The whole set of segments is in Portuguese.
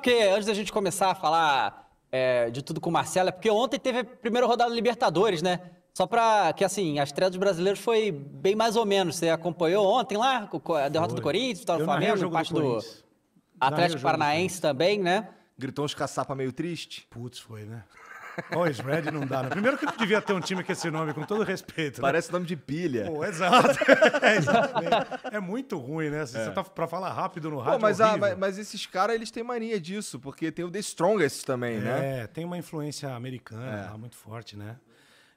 porque antes da gente começar a falar é, de tudo com o Marcelo, é porque ontem teve a primeira rodada da Libertadores, né? Só para que, assim, a estreia dos brasileiros foi bem mais ou menos. Você acompanhou ontem lá a derrota do Corinthians, vitória tá do Flamengo, parte do, do Atlético Paranaense também, né? Gritou uns caçapas meio triste. Putz, foi, né? Bom, Red não dá. Né? Primeiro que não devia ter um time com esse nome, com todo respeito. Né? Parece nome de pilha. Pô, exato. É, é, muito ruim, né? É. Você é. tá pra falar rápido no rádio. Pô, mas, a, mas, mas, esses caras, eles têm mania disso, porque tem o The Strongest também, é, né? É, tem uma influência americana é. lá, muito forte, né?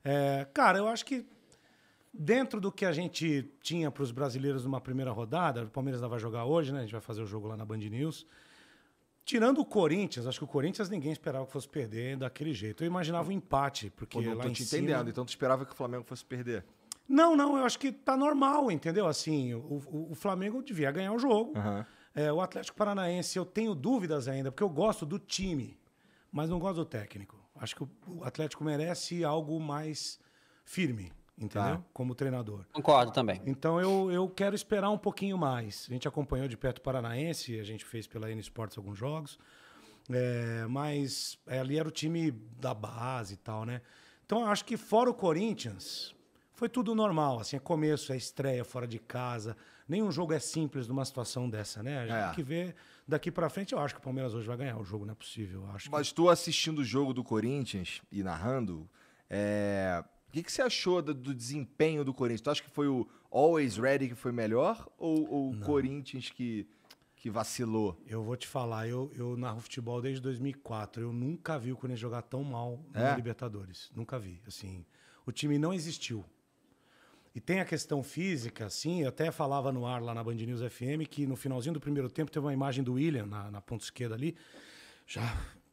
É, cara, eu acho que dentro do que a gente tinha para os brasileiros numa primeira rodada, o Palmeiras vai jogar hoje, né? A gente vai fazer o jogo lá na Band News. Tirando o Corinthians, acho que o Corinthians ninguém esperava que fosse perder daquele jeito. Eu imaginava um empate, porque Pô, não lá tô te entendendo, cima... então tu esperava que o Flamengo fosse perder? Não, não, eu acho que tá normal, entendeu? Assim, o, o, o Flamengo devia ganhar o jogo. Uhum. É, o Atlético Paranaense, eu tenho dúvidas ainda, porque eu gosto do time, mas não gosto do técnico. Acho que o Atlético merece algo mais firme entendeu? Tá. Como treinador. Concordo também. Então eu, eu quero esperar um pouquinho mais. A gente acompanhou de perto o Paranaense, a gente fez pela N Sports alguns jogos, é, mas é, ali era o time da base e tal, né? Então eu acho que fora o Corinthians, foi tudo normal, assim, é começo, é estreia fora de casa. Nenhum jogo é simples numa situação dessa, né? A gente é. tem que ver daqui para frente. Eu acho que o Palmeiras hoje vai ganhar o jogo, não é possível. acho Mas que... tu assistindo o jogo do Corinthians e narrando, é... O que, que você achou do, do, desempenho do Corinthians? Tu acha que foi o Always Ready que foi melhor ou, ou o Corinthians que, que vacilou? Eu vou te falar, eu, eu narro futebol desde 2004. Eu nunca vi o Corinthians jogar tão mal é? na Libertadores. Nunca vi. Assim, o time não existiu. E tem a questão física, assim, eu até falava no ar lá na Band News FM que no finalzinho do primeiro tempo teve uma imagem do William na, na ponta esquerda ali, já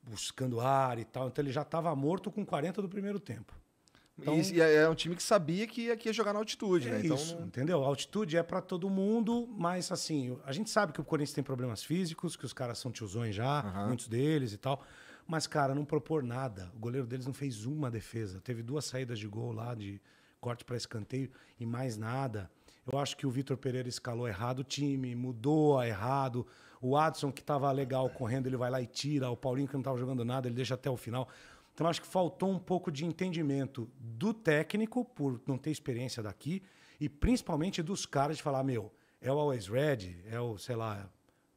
buscando ar e tal. Então ele já estava morto com 40 do primeiro tempo. Então, e, e é, é um time que sabia que aqui ia jogar na altitude, é né? Então, isso, entendeu? A altitude é para todo mundo, mas assim, a gente sabe que o Corinthians tem problemas físicos, que os caras são tiozões já, muitos deles e tal. Mas, cara, não propor nada. O goleiro deles não fez uma defesa. Teve duas saídas de gol lá, de corte para escanteio e mais nada. Eu acho que o Vitor Pereira escalou errado o time, mudou errado. O Adson, que estava legal correndo, ele vai lá e tira. O Paulinho, que não estava jogando nada, ele deixa até o final. Então, acho que faltou um pouco de entendimento do técnico, por não ter experiência daqui, e principalmente dos caras de falar: meu, é o Always Red, é o, sei lá,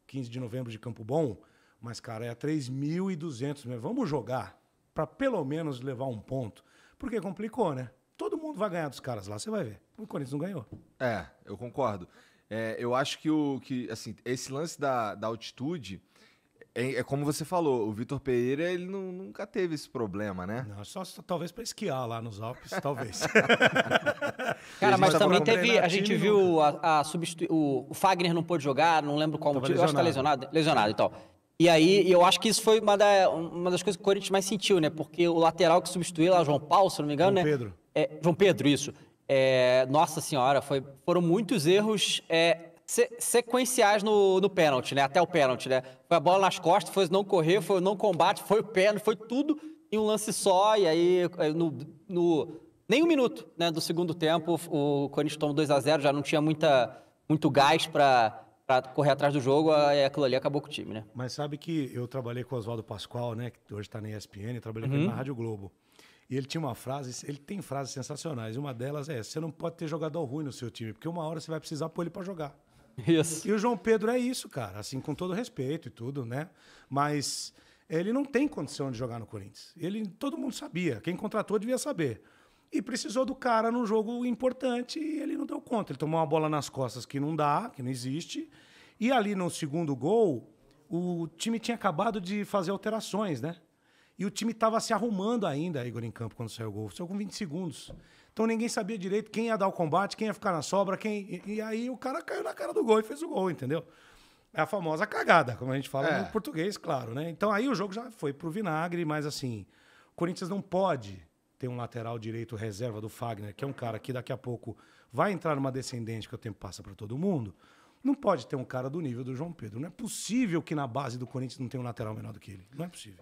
15 de novembro de Campo Bom, mas, cara, é 3.200 né Vamos jogar para pelo menos levar um ponto. Porque complicou, né? Todo mundo vai ganhar dos caras lá, você vai ver. O Corinthians não ganhou. É, eu concordo. É, eu acho que, o, que assim, esse lance da, da altitude é, é, como você falou, o Vitor Pereira ele não, nunca teve esse problema, né? Não, só, só talvez para esquiar lá nos Alpes, talvez. Cara, mas também teve. A gente viu a, a substitu... o, o Fagner não pôde jogar, não lembro qual motivo. Eu acho que tá lesionado, lesionado e tal. E aí, eu acho que isso foi uma, da, uma das coisas que o Corinthians mais sentiu, né? Porque o lateral que substituiu lá, João Paulo, se não me engano, João né? Pedro. É, João Pedro, isso. É, nossa senhora, foi, foram muitos erros é, se, sequenciais no, no pênalti, né? Até o pênalti, né? Foi a bola nas costas, foi não correr, foi não combate, foi o pênalti, foi tudo em um lance só. E aí, eh, no, no nem um minuto né, do segundo tempo, o Corinthians tomou 2 a 0 já não tinha muita, muito gás para para correr atrás do jogo, aí aquilo ali acabou com o time, né? Mas sabe que eu trabalhei com o Oswaldo Pascoal, né? Que hoje está na ESPN, trabalhei uhum. com ele uhum. na Rádio Globo. E ele tinha uma frase, ele tem frases sensacionais. Uma delas é: você não pode ter jogador ruim no seu time, porque uma hora você vai precisar pôr ele para jogar. Isso. E o João Pedro é isso, cara, assim, com todo respeito e tudo, né? Mas ele não tem condição de jogar no Corinthians. Ele, todo mundo sabia, quem contratou devia saber. E precisou do cara num jogo importante e ele não deu conta. Ele tomou uma bola nas costas que não dá, que não existe. E ali no segundo gol, o time tinha acabado de fazer alterações, né? E o time estava se arrumando ainda, Igor, em campo, quando saiu o gol. Saiu com 20 segundos. Então ninguém sabia direito quem ia dar o combate, quem ia ficar na sobra, quem. E, e aí o cara caiu na cara do gol e fez o gol, entendeu? É a famosa cagada, como a gente fala é. no português, claro, né? Então aí o jogo já foi pro vinagre, mas assim, o Corinthians não pode ter um lateral direito reserva do Fagner, que é um cara que daqui a pouco vai entrar numa descendente que o tempo passa para todo mundo. Não pode ter um cara do nível do João Pedro. Não é possível que na base do Corinthians não tenha um lateral menor do que ele. Não é possível.